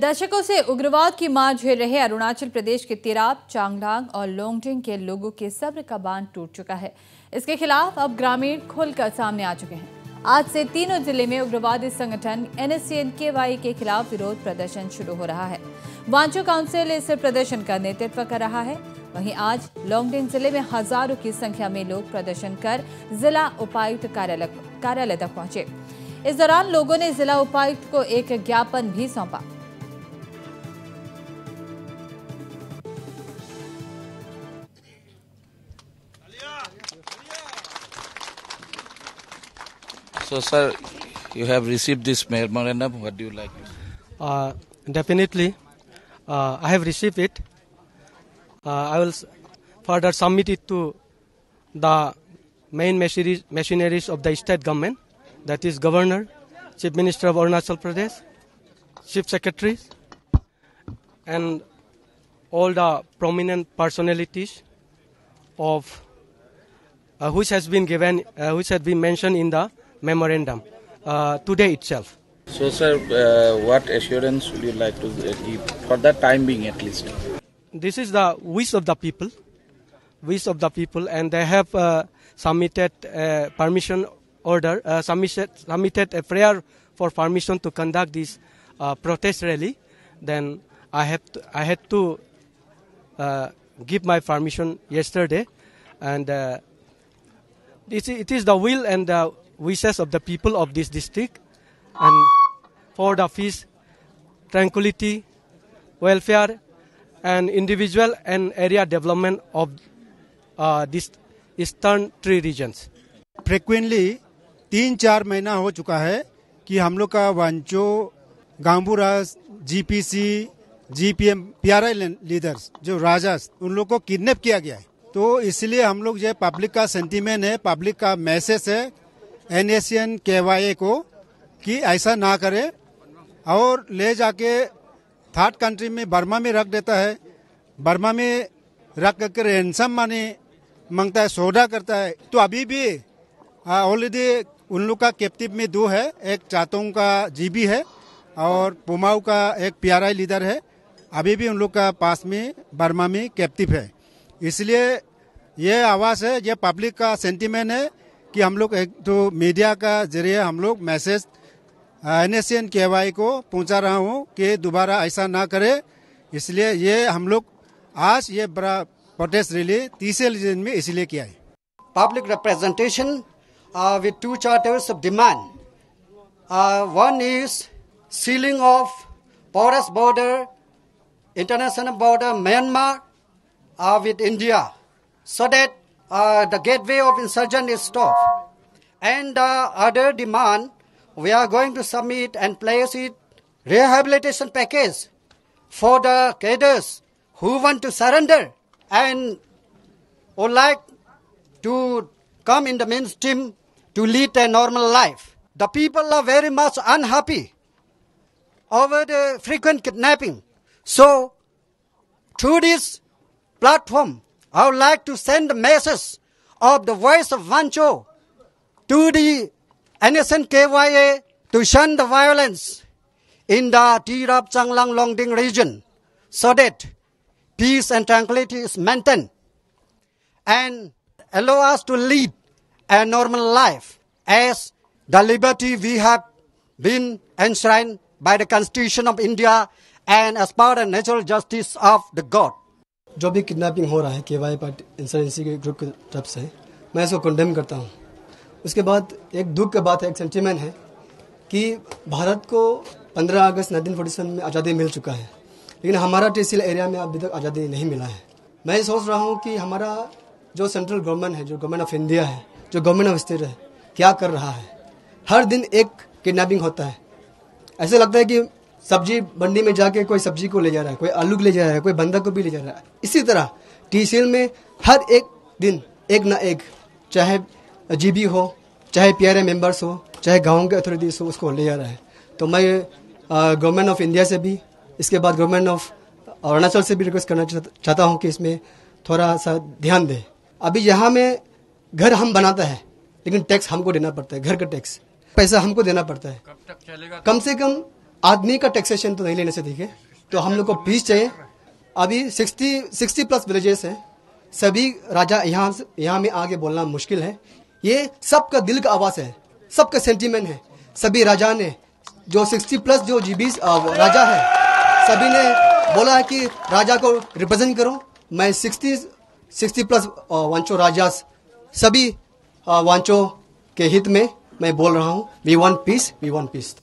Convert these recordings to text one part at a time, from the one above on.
दशकों से उग्रवाद की मार झेल रहे अरुणाचल प्रदेश के तिराप चांगडांग और लोंगडिंग के लोगों के सब्र का बांध टूट चुका है इसके खिलाफ अब ग्रामीण खुलकर सामने आ चुके हैं आज से तीनों जिले में उग्रवादी संगठन एनएससीएनकेवाई के खिलाफ विरोध प्रदर्शन शुरू हो रहा है वांचो काउंसिल इस प्रदर्शन का नेतृत्व कर रहा है वहीं आज लोंगडिंग जिले में हजारों की संख्या में लोग प्रदर्शन कर जिला उपायुक्त कार्यालय कार्यालय तक पहुंचे इस दौरान लोगों ने जिला उपायुक्त को एक ज्ञापन भी सौंपा So, sir, you have received this memorandum. What do you like? Uh, definitely, uh, I have received it. Uh, I will further submit it to the main machineries of the state government, that is governor, chief minister of Arunachal Pradesh, chief secretaries, and all the prominent personalities of uh, which has been given, uh, which has been mentioned in the memorandum uh, today itself. So, sir, uh, what assurance would you like to uh, give for the time being at least? This is the wish of the people, wish of the people, and they have uh, submitted uh, permission order, uh, submitted, submitted a prayer for permission to conduct this uh, protest rally. Then I have to, I had to give my permission yesterday, and it is the will and the wishes of the people of this district and for the peace, tranquility, welfare, and individual and area development of uh, this eastern three regions. Frequently, तीन चार महीना हो चुका है कि हम लोग का वांचो गांबुरास जीपीसी जीपीएम प्यारा लीडर्स जो राजा उन लोग को किडनैप किया गया है तो इसलिए हम लोग जो पब्लिक का सेंटीमेंट है पब्लिक का मैसेज है N S N K Y को कि ऐसा ना करे और ले जाके थर्ड कंट्री में बर्मा में रख देता है बर्मा में रख कर रेंसम मानी मांगता है सौदा करता है तो अभी भी ऑलरेडी उन लोग का कैप्टिव में दो है एक चातों का जीबी है और पुमाऊ का एक प्यारा लीडर है अभी भी उन लोग का पास में बर्मा में कैप्टिव है इसलिए ये आवाज़ है ये पब्लिक का सेंटिमेंट है कि हम लोग एक तो मीडिया का जरिए हम लोग message N S K Y को पहुंचा रहा हूं कि दोबारा ऐसा ना करे इसलिए ये हम लोग आज ये बड़ा प्रोटेस्ट रैली तीसरे दिन में इसलिए किया है public representation with two charters of demand one is sealing of porous border international border Myanmar with India so that Uh, the gateway of insurgent is stopped. And uh, other demand, we are going to submit and place it rehabilitation package for the cadres who want to surrender and would like to come in the mainstream to lead a normal life. The people are very much unhappy over the frequent kidnapping. So, through this platform, I would like to send the message of the voice of Vancho to the innocent KYA to shun the violence in the Tirap Changlang Longding region so that peace and tranquility is maintained and allow us to lead a normal life as the liberty we have been enshrined by the Constitution of India and as part of natural justice of the God. जो भी kidnapping हो रहा है K Y party insurgency के group की तरफ से मैं इसको कंडेम करता हूँ उसके बाद एक दुख की बात है एक सेंटिमेंट है कि भारत को 15 अगस्त सेवन में आज़ादी मिल चुका है लेकिन हमारा टेसिल एरिया में अभी तक आज़ादी नहीं मिला है मैं सोच रहा हूँ कि हमारा जो सेंट्रल गवर्नमेंट है जो गवर्नमेंट ऑफ इंडिया है जो गवर्नमेंट ऑफ स्टेट है क्या कर रहा है हर दिन एक किडनैपिंग होता है ऐसे लगता है कि सब्जी मंडी में जाके कोई सब्जी को ले जा रहा है कोई आलू को ले जा रहा है कोई बंदा गोभी ले जा रहा है इसी तरह टी में हर एक दिन एक ना एक चाहे जीबी हो चाहे प्यारे मेंबर्स हो चाहे गांव के अथॉरिटीज़ हो उसको ले जा रहा है तो मैं गवर्नमेंट ऑफ इंडिया से भी इसके बाद गवर्नमेंट ऑफ अरुणाचल से भी रिक्वेस्ट करना चाहता हूँ कि इसमें थोड़ा सा ध्यान दें अभी यहाँ में घर हम बनाता है लेकिन टैक्स हमको देना पड़ता है घर का टैक्स पैसा हमको देना पड़ता है कब तक चलेगा कम से कम आदमी का टैक्सेशन तो नहीं लेने से ठीक तो हम लोग को पीस चाहिए अभी सिक्सटी सिक्सटी प्लस विलेजेस है सभी राजा यहाँ यहाँ में आगे बोलना मुश्किल है ये सबका दिल का आवाज़ है सबका सेंटिमेंट है सभी राजा ने जो सिक्सटी प्लस जो जी राजा है सभी ने बोला है कि राजा को रिप्रेजेंट करो मैं सिक्सटी सिक्सटी प्लस वांचो राजा सभी वांचो के हित में मैं बोल रहा हूँ we want peace we want peace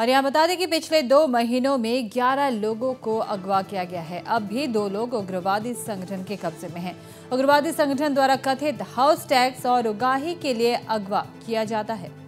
और यहाँ बता दें कि पिछले दो महीनों में 11 लोगों को अगवा किया गया है अब भी दो लोग उग्रवादी संगठन के कब्जे में हैं उग्रवादी संगठन द्वारा कथित हाउस टैक्स और उगाही के लिए अगवा किया जाता है